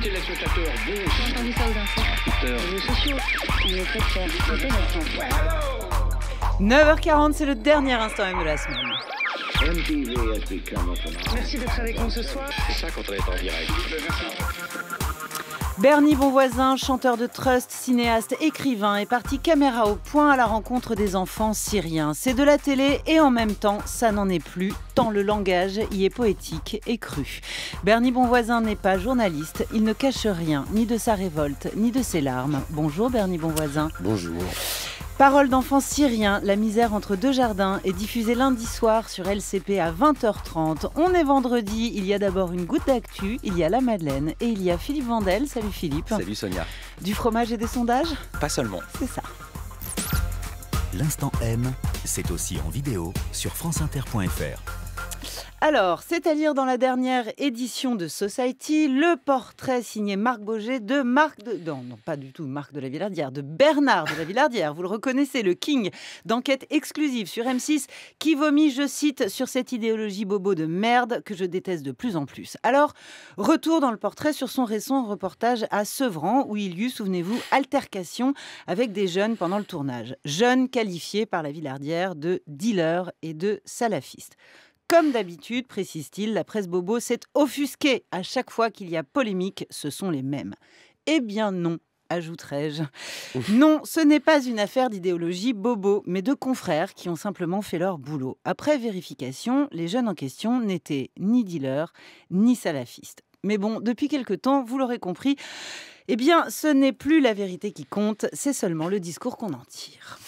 téléspectateurs, la Bon. J'ai entendu ça aux infos. Les réseaux sociaux. Il est prêts de faire discuter notre enfant. 9h40, c'est le dernier instant même de la semaine. Merci d'être avec nous ce soir. C'est ça quand on est en direct. Merci. Bernie Bonvoisin, chanteur de Trust, cinéaste, écrivain, est parti caméra au point à la rencontre des enfants syriens. C'est de la télé et en même temps, ça n'en est plus, tant le langage y est poétique et cru. Bernie Bonvoisin n'est pas journaliste, il ne cache rien, ni de sa révolte, ni de ses larmes. Bonjour Bernie Bonvoisin. Bonjour. Parole d'enfant syrien, la misère entre deux jardins est diffusée lundi soir sur LCP à 20h30. On est vendredi, il y a d'abord une goutte d'actu, il y a la Madeleine et il y a Philippe Vandel. Salut Philippe. Salut Sonia. Du fromage et des sondages Pas seulement. C'est ça. L'instant M, c'est aussi en vidéo sur franceinter.fr. Alors, c'est à lire dans la dernière édition de Society, le portrait signé Marc Boger de Marc de... Non, pas du tout Marc de la Villardière, de Bernard de la Villardière. Vous le reconnaissez, le king d'enquête exclusive sur M6 qui vomit, je cite, sur cette idéologie bobo de merde que je déteste de plus en plus. Alors, retour dans le portrait sur son récent reportage à Sevran où il y eut, souvenez-vous, altercation avec des jeunes pendant le tournage. Jeunes qualifiés par la Villardière de dealers et de salafistes. Comme d'habitude, précise-t-il, la presse bobo s'est offusquée. À chaque fois qu'il y a polémique, ce sont les mêmes. Eh bien non, ajouterai-je. Non, ce n'est pas une affaire d'idéologie bobo, mais de confrères qui ont simplement fait leur boulot. Après vérification, les jeunes en question n'étaient ni dealers, ni salafistes. Mais bon, depuis quelque temps, vous l'aurez compris, eh bien, ce n'est plus la vérité qui compte, c'est seulement le discours qu'on en tire.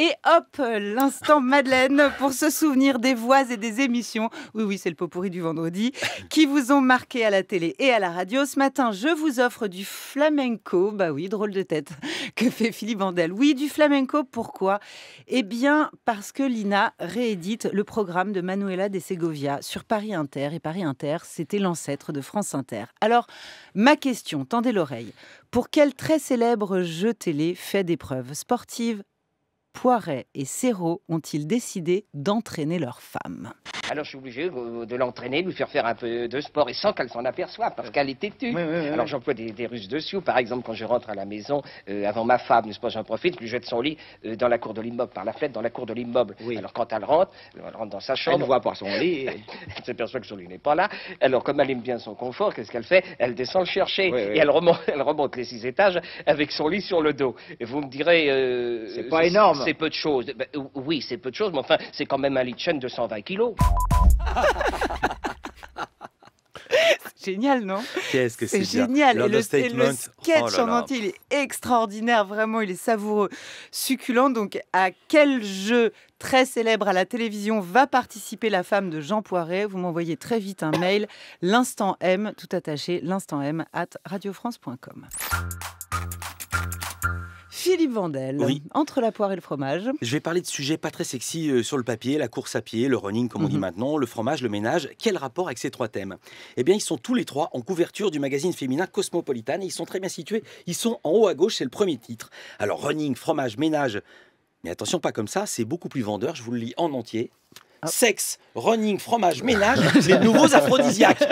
Et hop, l'instant Madeleine pour se souvenir des voix et des émissions. Oui, oui, c'est le pot pourri du vendredi qui vous ont marqué à la télé et à la radio. Ce matin, je vous offre du flamenco. Bah oui, drôle de tête que fait Philippe Andel. Oui, du flamenco, pourquoi Eh bien, parce que Lina réédite le programme de Manuela de Segovia sur Paris Inter. Et Paris Inter, c'était l'ancêtre de France Inter. Alors, ma question, tendez l'oreille. Pour quel très célèbre jeu télé fait des preuves sportives, Poiret et Serrault ont-ils décidé d'entraîner leur femme. Alors je suis obligé euh, de l'entraîner, de lui faire faire un peu de sport et sans qu'elle s'en aperçoive parce qu'elle est têtue. Alors j'emploie des, russes ruses dessus. Par exemple, quand je rentre à la maison euh, avant ma femme, n'est-ce pas, j'en profite, je lui jette son lit euh, dans la cour de l'immeuble, par la fenêtre, dans la cour de l'immeuble. Alors quand elle rentre, elle rentre dans sa chambre. Elle voit pas son lit. elle s'aperçoit que son lit n'est pas là. Alors comme elle aime bien son confort, qu'est-ce qu'elle fait Elle descend le chercher et elle remonte, elle remonte les six étages avec son lit sur le dos. Et vous me direz. c'est pas énorme c'est peu de choses. Ben, oui, c'est peu de choses, mais enfin, c'est quand même un lit de de 120 kilos. génial, non Qu'est-ce que c'est génial le, le, sketch oh il est extraordinaire, vraiment, il est savoureux, succulent. Donc, à quel jeu très célèbre à la télévision va participer la femme de Jean Poiret Vous m'envoyez très vite un mail, l'instant M, tout attaché, l'instant M, at radiofrance.com. Philippe Vandel, entre la poire et le fromage. Je vais parler de sujets pas très sexy euh, sur le papier, la course à pied, le running comme on dit mhm. maintenant, le fromage, le ménage. Quel rapport avec ces trois thèmes Eh bien, ils sont tous les trois en couverture du magazine féminin Cosmopolitan et ils sont très bien situés. Ils sont en haut à gauche, c'est le premier titre. Alors, running, fromage, ménage. Mais attention, pas comme ça, c'est beaucoup plus vendeur, je vous le lis en entier. Ah. Sexe, running, fromage, ménage, les nouveaux aphrodisiaques.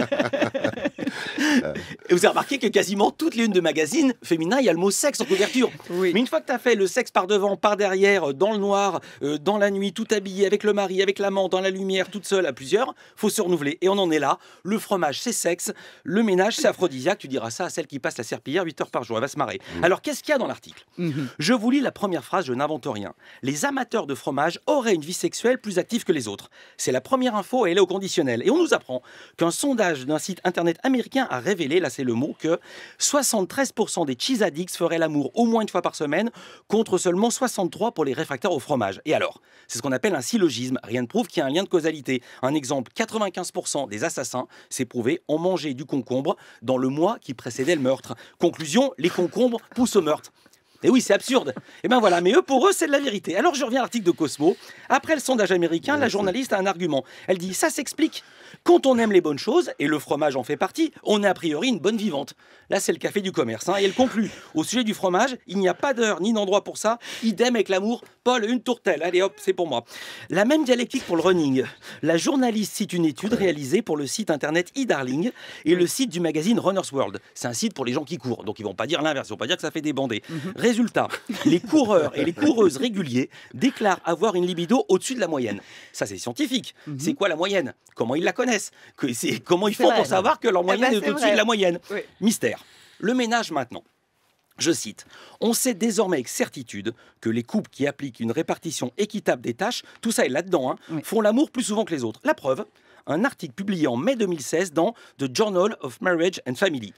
Euh. Et vous avez remarqué que quasiment toutes les unes de magazines féminins, il y a le mot sexe en couverture. Mais une fois que tu as fait le sexe par devant, par derrière, euh, dans le noir, euh, dans la nuit, tout habillé, avec le mari, avec l'amant, dans la lumière, toute seule, à plusieurs, faut se renouveler. Et on en est là. Le fromage, c'est sexe. Le ménage, c'est aphrodisiaque. Tu diras ça à celle qui passe la serpillière 8 heures par jour. Elle va se marrer. Mmh. Alors, qu'est-ce qu'il y a dans l'article mmh. Je vous lis la première phrase, je n'invente rien. Les amateurs de fromage auraient une vie sexuelle plus active que les autres. C'est la première info et elle est au conditionnel. Et on nous apprend qu'un sondage d'un site internet américain Américain a révélé, là c'est le mot, que 73% des cheese feraient l'amour au moins une fois par semaine, contre seulement 63 pour les réfractaires au fromage. Et alors C'est ce qu'on appelle un syllogisme. Rien ne prouve qu'il y a un lien de causalité. Un exemple 95% des assassins, c'est prouvé, ont mangé du concombre dans le mois qui précédait le meurtre. Conclusion les concombres poussent au meurtre. Et oui, c'est absurde. Et eh ben voilà, mais eux, pour eux, c'est de la vérité. Alors je reviens à l'article de Cosmo. Après le sondage américain, la journaliste a un argument. Elle dit ça s'explique. Quand on aime les bonnes choses, et le fromage en fait partie, on est a priori une bonne vivante. Là, c'est le café du commerce. Hein. et elle conclut au sujet du fromage, il n'y a pas d'heure ni d'endroit pour ça. Idem avec l'amour. Paul, une tourtelle. Allez hop, c'est pour moi. La même dialectique pour le running. La journaliste cite une étude réalisée pour le site internet eDarling et le site du magazine Runner's World. C'est un site pour les gens qui courent, donc ils vont pas dire l'inverse, ils vont pas dire que ça fait des bandés. Mhm. Résultat, les coureurs et les coureuses réguliers déclarent avoir une libido au-dessus de la moyenne. Ça, c'est scientifique. Mhm. C'est quoi la moyenne Comment ils la connaissent Comment ils font pour savoir que leur ah moyenne bah, est, au-dessus de la moyenne Mystère. Le ménage maintenant. Je cite, On sait désormais avec certitude que les couples qui appliquent une répartition équitable des tâches, tout ça est là-dedans, hein, font l'amour plus souvent que les autres. La preuve, un article publié en mai 2016 dans The Journal of Marriage and Family.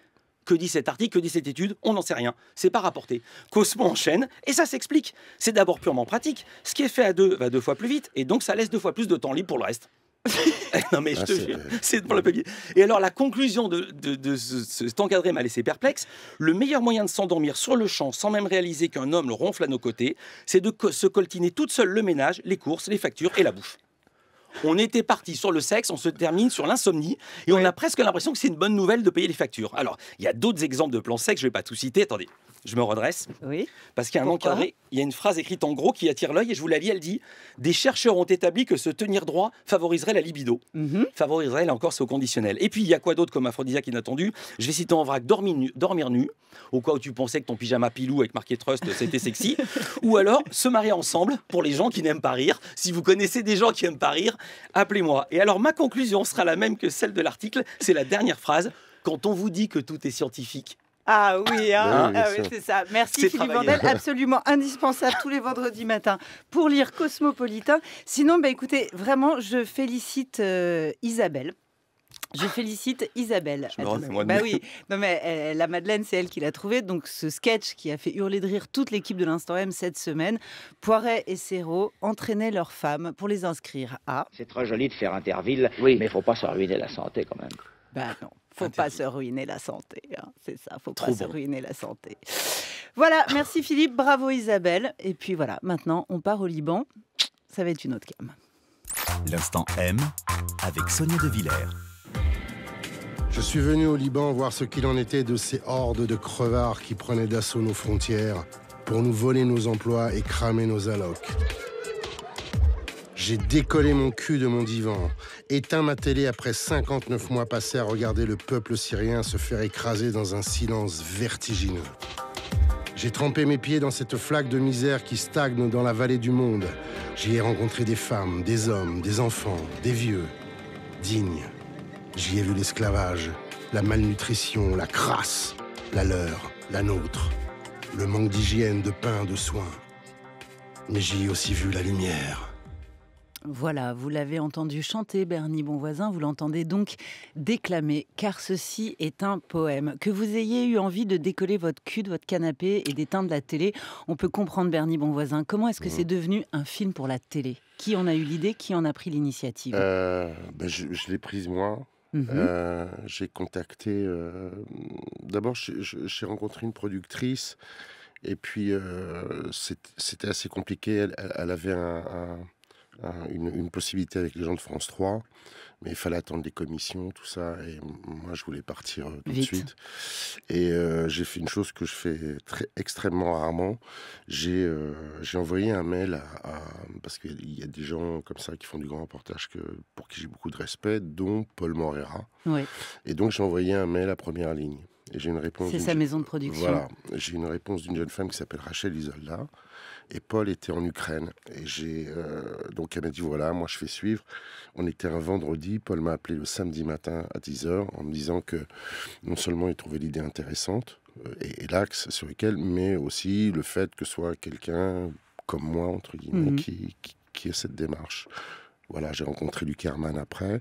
Que dit cet article Que dit cette étude On n'en sait rien. C'est pas rapporté. Cosmo enchaîne et ça s'explique. C'est d'abord purement pratique. Ce qui est fait à deux va deux fois plus vite et donc ça laisse deux fois plus de temps libre pour le reste. Eh, non mais je ah, te jure, c'est pour la Et alors la conclusion de, cet encadré m'a laissé perplexe. Le meilleur moyen de s'endormir sur le champ sans même réaliser qu'un homme le ronfle à nos côtés, c'est de se coltiner toute seule le ménage, les courses, les factures et la bouffe. On était parti sur le sexe, on se termine sur l'insomnie, et on a presque l'impression que c'est une bonne nouvelle de payer les factures. Alors, il y a d'autres exemples de plans sexe, je ne vais pas tout citer, attendez. Je me redresse. Oui. Parce qu'il y a un encadré. Il y a une phrase écrite en gros qui attire l'œil et je vous la lis. Elle dit Des chercheurs ont établi que se tenir droit favoriserait la libido. Mhm. Favoriserait, là encore, c'est au conditionnel. Et puis, il y a quoi d'autre comme aphrodisiaque inattendu Je vais citer en vrac dormir nu, dormir nu au cas où tu pensais que ton pyjama pilou avec marqué Trust, c'était sexy. Ou alors, se marier ensemble pour les gens qui n'aiment pas rire. Si vous connaissez des gens qui n'aiment pas rire, appelez-moi. Et alors, ma conclusion sera la même que celle de l'article. C'est la dernière phrase. Quand on vous dit que tout est scientifique, ah oui, hein. ah ah c'est ça. Merci Philippe Vandel, absolument indispensable tous les vendredis matins pour lire Cosmopolitain. Sinon, bah, écoutez, vraiment, je félicite euh, Isabelle. Je félicite Isabelle. bah oui, non mais euh, la Madeleine, c'est elle qui l'a trouvé. Donc ce sketch qui a fait hurler de rire toute l'équipe de l'instant M cette semaine, Poiret et Serrault entraînaient leurs femmes pour les inscrire à. C'est très joli de faire Interville, oui. mais il faut pas se ruiner la santé quand même. Bah non faut pas se ruiner la santé. Hein. C'est ça, faut pas se ruiner la santé. Voilà, merci Philippe, bravo Isabelle. Et puis voilà, maintenant on part au Liban. Ça va être une autre cam. L'instant M avec Sonia De Villers. Je suis venu au Liban voir ce qu'il en était de ces hordes de crevards qui prenaient d'assaut nos frontières pour nous voler nos emplois et cramer nos allocs. J'ai décollé mon cul de mon divan, éteint ma télé après 59 mois passés à regarder le peuple syrien se faire écraser dans un silence vertigineux. J'ai trempé mes pieds dans cette flaque de misère qui stagne dans la vallée du monde. J'y ai rencontré des femmes, des hommes, des enfants, des vieux, dignes. J'y ai vu l'esclavage, la malnutrition, la crasse, la leur, la nôtre, le manque d'hygiène, de pain, de soins. Mais j'y ai aussi vu la lumière. Voilà, vous l'avez entendu chanter, Bernie Bonvoisin, vous l'entendez donc déclamer, car ceci est un poème. Que vous ayez eu envie de décoller votre cul de votre canapé et d'éteindre la télé, on peut comprendre Bernie Bonvoisin. Comment est-ce que c'est mmh. devenu un film pour la télé Qui en a eu l'idée Qui en a pris l'initiative euh, ben, Je, l'ai prise moi. Mmh. Euh, j'ai contacté. Euh, d'abord, j'ai rencontré une productrice, et puis c'était assez compliqué. Elle, avait un une, possibilité avec les gens de France 3, mais il fallait attendre des commissions, tout ça, et moi je voulais partir euh, tout de suite. Et euh, j'ai fait une chose que je fais très, extrêmement rarement, j'ai euh, envoyé un mail à, parce qu'il y a des gens comme ça qui font du grand reportage que, pour qui j'ai beaucoup de respect, dont Paul Morera. Et donc j'ai envoyé un mail à Première Ligne. Et j'ai une réponse. C'est sa maison de production. Voilà. J'ai une réponse d'une jeune femme qui s'appelle Rachel Isolda, et Paul était en Ukraine. Et j'ai euh, donc elle m'a dit voilà, moi je fais suivre. On était un vendredi. Paul m'a appelé le samedi matin à 10h en me disant que non seulement il trouvait l'idée intéressante euh, et, l'axe sur lequel, mais aussi le fait que ce soit quelqu'un comme moi, entre guillemets, mhm. qui, qui, ait cette démarche. Voilà, j'ai rencontré Luc Herman après.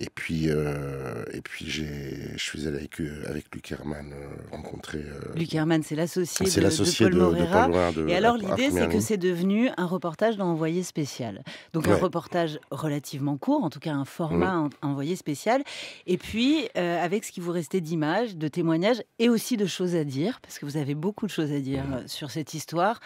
Et puis, euh, et puis je suis allé avec, euh, avec Luc Herman euh, rencontrer. Luc Herman, c'est l'associé de, Paul et alors, l'idée, c'est que c'est devenu un reportage envoyé spécial. Donc, un reportage relativement court, en tout cas un format mm. envoyé spécial. Et puis, avec ce qui vous restait d'images, de témoignages et aussi de choses à dire, parce que vous avez beaucoup de choses à dire mm. sur cette histoire,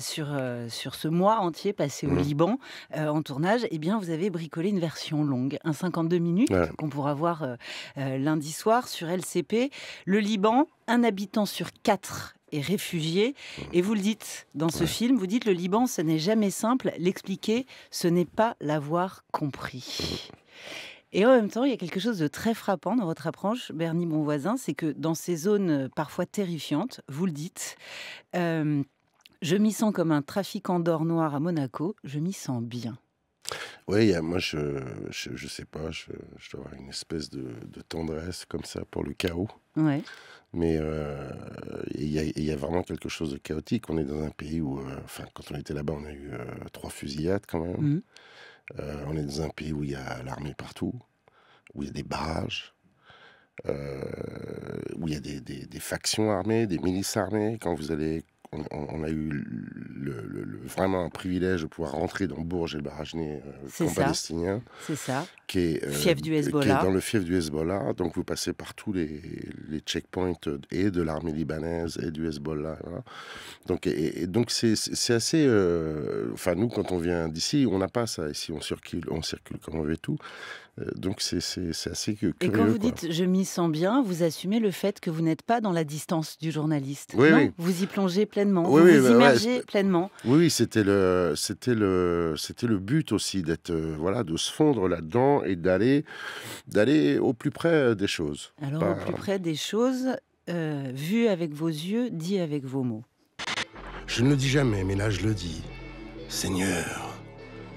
sur, sur ce mois entier passé au mm. Liban en tournage. Eh bien, vous avez bricolé une version longue, un 52 minutes qu'on pourra voir euh, euh, lundi soir sur LCP. Le Liban, un habitant sur quatre est réfugié, mmh. Et vous le dites dans ce film, vous dites le Liban, ce n'est jamais simple. L'expliquer, ce n'est pas l'avoir compris. Mmh. Et en même temps, il y a quelque chose de très frappant dans votre approche, Bernie mon voisin, c'est que dans ces zones euh, parfois terrifiantes, vous le dites, je m'y sens comme un trafiquant d'or noir à Monaco, je m'y sens bien. Oui, moi, je je, sais pas, je, dois avoir une espèce de, tendresse comme ça pour le chaos. Mais euh, il y, a vraiment quelque chose de chaotique. On est dans un pays où, euh, enfin, quand on était là-bas, on a eu euh, trois fusillades quand même. Mmh. on est dans un pays où il y a l'armée partout, où il y a des barrages. où il y a des, des, factions armées, des milices armées. Quand vous allez on, a eu vraiment un privilège de pouvoir rentrer dans Bourges et le Barajné, euh, palestinien. C'est ça. Qui est, euh, du Hezbollah. dans le fief du Hezbollah. Donc vous passez par tous les, checkpoints et de l'armée libanaise et du Hezbollah. Donc, c'est assez. Euh, enfin, nous, quand on vient d'ici, on n'a pas ça. Ici, on circule, on circule comme on veut tout. Euh, donc c'est assez curieux. Et quand vous dites je m'y sens bien, vous assumez le fait que vous n'êtes pas dans la distance du journaliste. Oui, non Vous y plongez pleinement, oui, vous, vous bah immergez pleinement. Oui, c'était le c'était le c'était le but aussi d'être euh, voilà de se fondre là-dedans et d'aller d'aller au plus près euh, des choses. Alors au plus près des choses, euh, vu avec vos yeux, dit avec vos mots. Je ne le dis jamais, mais là je le dis. Seigneur,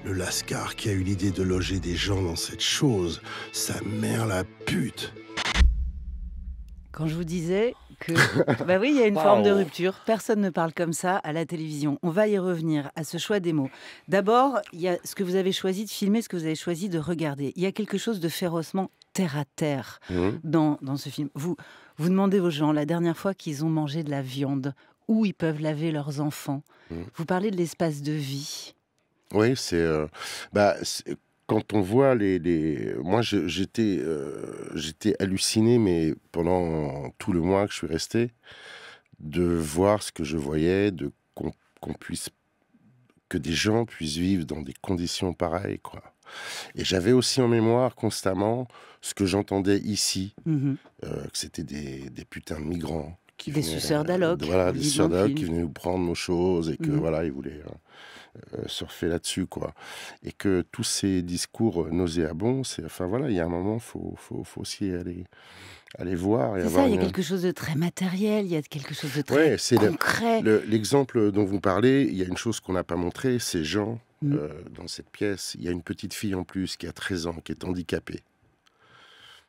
le Lascar qui a eu l'idée de loger des gens dans cette chose. Sa mère la pute. Quand je vous disais que... bah oui, il y a une forme de rupture. Personne ne parle comme ça à la télévision. On va y revenir à ce choix des mots. D'abord, il y a ce que vous avez choisi de filmer, ce que vous avez choisi de regarder. Il y a quelque chose de férocement terre à terre mmh. dans, ce film. Vous, vous demandez aux gens, la dernière fois qu'ils ont mangé de la viande, où ils peuvent laver leurs enfants. Mmh. Vous parlez de l'espace de vie. Oui, euh, bah, c'est. quand on voit les. Moi, euh, j'étais halluciné, mais pendant tout le mois que je suis resté, de voir ce que je voyais, de qu'on puisse. que des gens puissent vivre dans des conditions pareilles, quoi. Et j'avais aussi en mémoire constamment ce que j'entendais ici, mhm. euh, que c'était des, putains de migrants, qui des suceurs Voilà, des suceurs d'alloc qui venaient nous prendre nos choses et que mhm. voilà, ils voulaient. Hein, euh, surfer là-dessus, quoi. Et que tous ces discours euh, nauséabonds, c'est, enfin voilà, il y a un moment, faut, faut, faut aussi aller, aller voir. ça, il y a quelque chose de très matériel, il y a quelque chose de très concret. L'exemple dont vous parlez, il y a une chose qu'on n'a pas montré, c'est Jean, mm. euh, dans cette pièce, il y a une petite fille en plus qui a 13 ans, qui est handicapée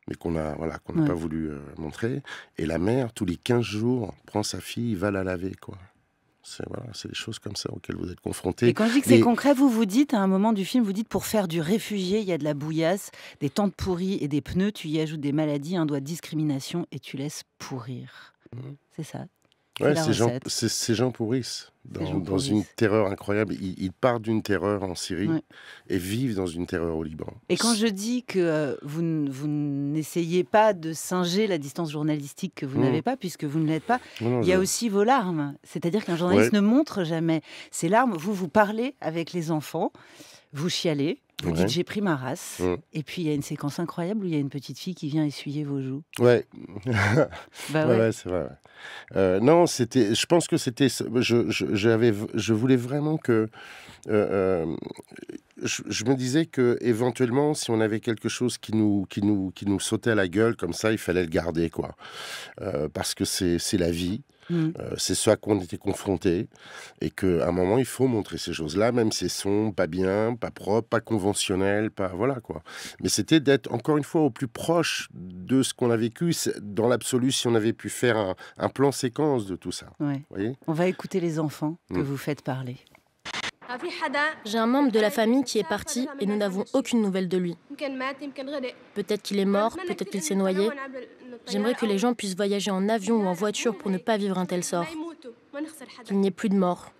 mais qu'on a voilà qu'on n'a pas voulu montrer et la mère tous les 15 jours prend sa fille va la laver quoi c'est des choses comme ça auxquelles vous êtes confrontés. Et quand je dis que c'est concret, vous vous dites, à un moment du film, vous dites pour faire du réfugié, il y a de la bouillasse, des tentes pourries et des pneus, tu y ajoutes des maladies, un doigt de discrimination et tu laisses pourrir. Mmh. C'est ça Ouais, c'est ces gens Pourris, dans, une terreur incroyable. Ils, partent d'une terreur en Syrie et vivent dans une terreur au Liban. Et quand je dis que euh, vous, n'essayez pas de singer la distance journalistique que vous n'avez pas, puisque vous ne l'êtes pas, il y a aussi vos larmes. C'est-à-dire qu'un journaliste ne montre jamais ses larmes. Vous, vous parlez avec les enfants, vous chialez, j'ai pris ma race. Et puis, il y a une séquence incroyable où il y a une petite fille qui vient essuyer vos joues. Ouais. Bah ouais. c'est vrai. Euh, non, c'était. Je pense que c'était. Je, je, je, voulais vraiment que. Euh, euh, je, me disais que éventuellement, si on avait quelque chose qui nous, qui nous, qui nous sautait à la gueule comme ça, il fallait le garder, quoi. parce que c'est la vie. Mm. Euh, c'est ce qu'on était confronté. Et qu'à un moment, il faut montrer ces choses-là, même si elles sont pas bien, pas propres, pas conventionnelles. pas. Voilà quoi. Mais c'était d'être encore une fois au plus proche de ce qu'on a vécu. Dans l'absolu, si on avait pu faire un, plan séquence de tout ça. on va écouter les enfants que mm. vous faites parler. J'ai un membre de la famille qui est parti et nous n'avons aucune nouvelle de lui. Peut-être qu'il est mort, peut-être qu'il s'est noyé. J'aimerais que les gens puissent voyager en avion ou en voiture pour ne pas vivre un tel sort. Qu'il n'y ait plus de mort.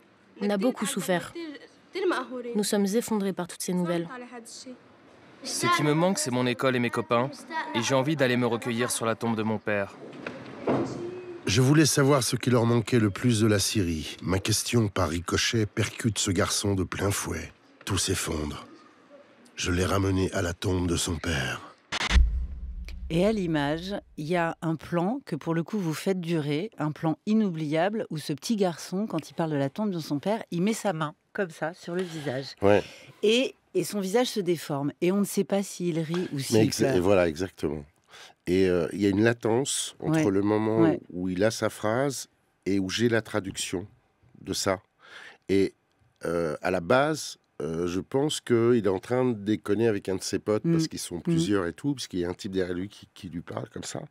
On a beaucoup souffert. Nous sommes effondrés par toutes ces nouvelles. Ce qui me manque, c'est mon école et mes copains, et j'ai envie d'aller me recueillir sur la tombe de mon père. Je voulais savoir ce qui leur manquait le plus de la Syrie. Ma question par ricochet percute ce garçon de plein fouet. Tout s'effondre. Je l'ai ramené à la tombe de son père. Et à l'image, il y a un plan que pour le coup vous faites durer, un plan inoubliable où ce petit garçon, quand il parle de la tombe de son père, il met sa main comme ça sur le visage. Ouais. Et, et son visage se déforme. Et on ne sait pas s'il rit ou s'il pleure. Voilà, exactement. Et euh, il y a une latence entre le moment où il a sa phrase et où j'ai la traduction de ça. Et euh, à la base, euh, je pense qu'il est en train de déconner avec un de ses potes parce mmh. qu'ils sont mmh. plusieurs et tout, parce qu'il y a un type derrière lui qui, lui parle comme ça.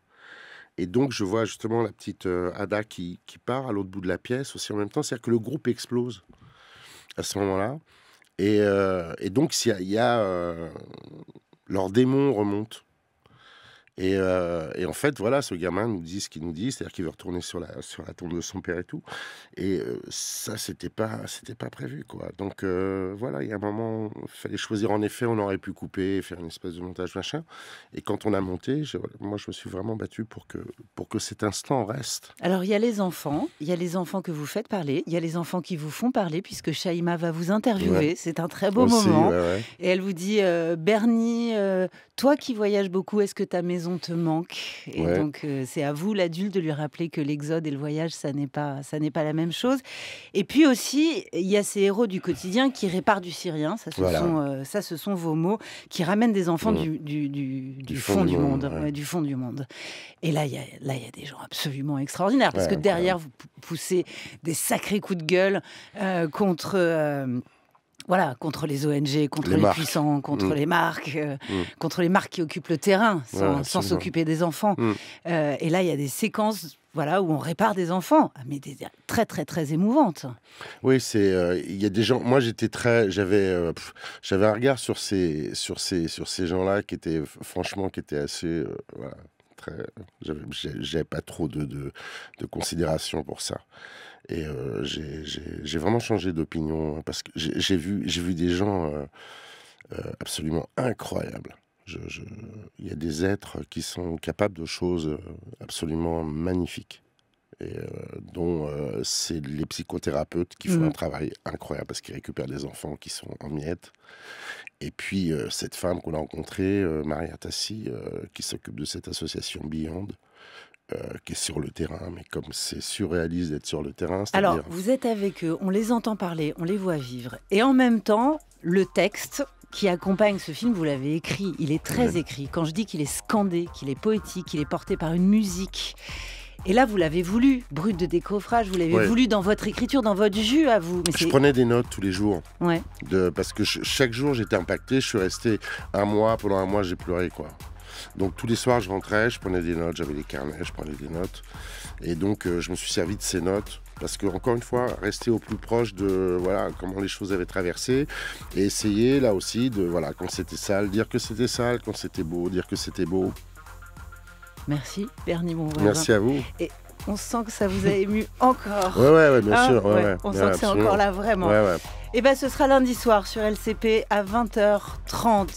Et donc, je vois justement la petite Ada qui, qui part à l'autre bout de la pièce aussi en même temps. C'est-à-dire que le groupe explose à ce moment-là. Et, donc, il y a, y a leur démon remonte. Euh, et, en fait, voilà, ce gamin nous dit ce qu'il nous dit, c'est-à-dire qu'il veut retourner sur la, sur la tombe de son père et tout. Et euh, ça, c'était pas, c'était pas prévu, quoi. Donc euh, voilà, il y a un moment, il fallait choisir. En effet, on aurait pu couper, faire une espèce de montage machin. Et quand on a monté, moi, je me suis vraiment battu pour que, pour que cet instant reste. Alors il y a les enfants, il y a les enfants que vous faites parler, il y a les enfants qui vous font parler, puisque Shaima va vous interviewer. C'est un très beau moment. Et elle vous dit, Bernie, toi qui voyages beaucoup, est-ce que ta maison te manque. Et donc, euh, c'est à vous, l'adulte, de lui rappeler que l'exode et le voyage, ça n'est pas, ça n'est pas la même chose. Et puis aussi, il y a ces héros du quotidien qui réparent du Syrien. Ça, ce, sont, euh, ça, ce sont vos mots qui ramènent des enfants mmh. du, fond, du monde, du fond du monde. Et là, il y a, là, il y a des gens absolument extraordinaires parce que derrière, vous poussez des sacrés coups de gueule euh, contre voilà, contre les ONG, contre les, puissants, contre mm. les marques, euh, mm. contre les marques qui occupent le terrain sans s'occuper des enfants. Mm. Euh, et là, il y a des séquences voilà, où on répare des enfants, ah, mais très très très émouvantes. Oui, c'est euh, il y a des gens. Moi, j'étais très, j'avais j'avais un regard sur ces sur ces sur ces gens-là qui étaient franchement qui étaient assez j'avais pas trop de, de, considération pour ça. Et euh, j'ai vraiment changé d'opinion parce que j'ai vu, vu des gens euh, euh, absolument incroyables. Il y a des êtres qui sont capables de choses absolument magnifiques. Et dont c'est les psychothérapeutes qui font mmh. un travail incroyable parce qu'ils récupèrent des enfants qui sont en miettes et puis euh, cette femme qu'on a rencontrée, euh, Maria Tassi, euh, qui s'occupe de cette association Beyond, qui est sur le terrain, mais comme c'est surréaliste d'être sur le terrain. Alors, vous êtes avec eux, on les entend parler, on les voit vivre. Et en même temps, le texte qui accompagne ce film, vous l'avez écrit, il est très écrit. Quand je dis qu'il est scandé, qu'il est poétique, qu'il est porté par une musique et là, vous l'avez voulu, brut de décoffrage, vous l'avez voulu dans votre écriture, dans votre jus à vous. je prenais des notes tous les jours. parce que chaque jour, j'étais impacté. Je suis resté un mois, pendant un mois, j'ai pleuré, quoi. Donc tous les soirs, je rentrais, je prenais des notes, j'avais des carnets, je prenais des notes. Et donc, euh, je me suis servi de ces notes parce que encore une fois rester au plus proche de voilà comment les choses avaient traversé et essayer là aussi de voilà quand c'était sale dire que c'était sale quand c'était beau dire que c'était beau Merci Bernie mon Merci à vous. Et on sent que ça vous a ému encore. Oui, ouais, ouais, bien hein sûr. on sent que c'est encore là vraiment. Et eh ben, bien, ce sera lundi soir sur LCP à 20h30.